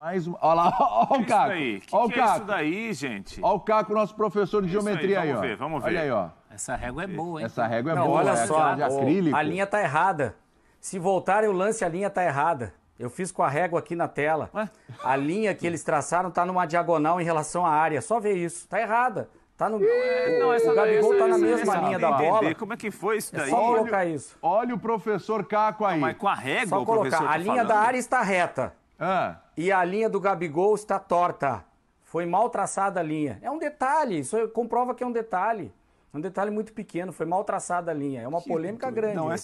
Mais uma. Olha lá, olha o Caco. Olha o Caco. Que é isso daí, gente? Olha o Caco, nosso professor de é geometria aí, Vamos ver, vamos ver. Olha aí, ó. Essa régua é boa, hein? Essa régua é Não, boa, olha é só, de acrílico. A linha tá errada. Se voltarem o lance, a linha tá errada. Eu fiz com a régua aqui na tela. Ué? A linha que eles traçaram tá numa diagonal em relação à área. Só ver isso. Tá errada. Tá no... É, não, essa, o Gabigol tá na mesma essa, linha da bola. Como é que foi isso é daí? É só olha, colocar isso. Olha o professor Caco aí. Não, mas com a régua, só colocar. a tá linha falando. da área está reta. Ah. E a linha do Gabigol está torta. Foi mal traçada a linha. É um detalhe, isso comprova que é um detalhe. É um detalhe muito pequeno, foi mal traçada a linha. É uma que polêmica grande. Não, é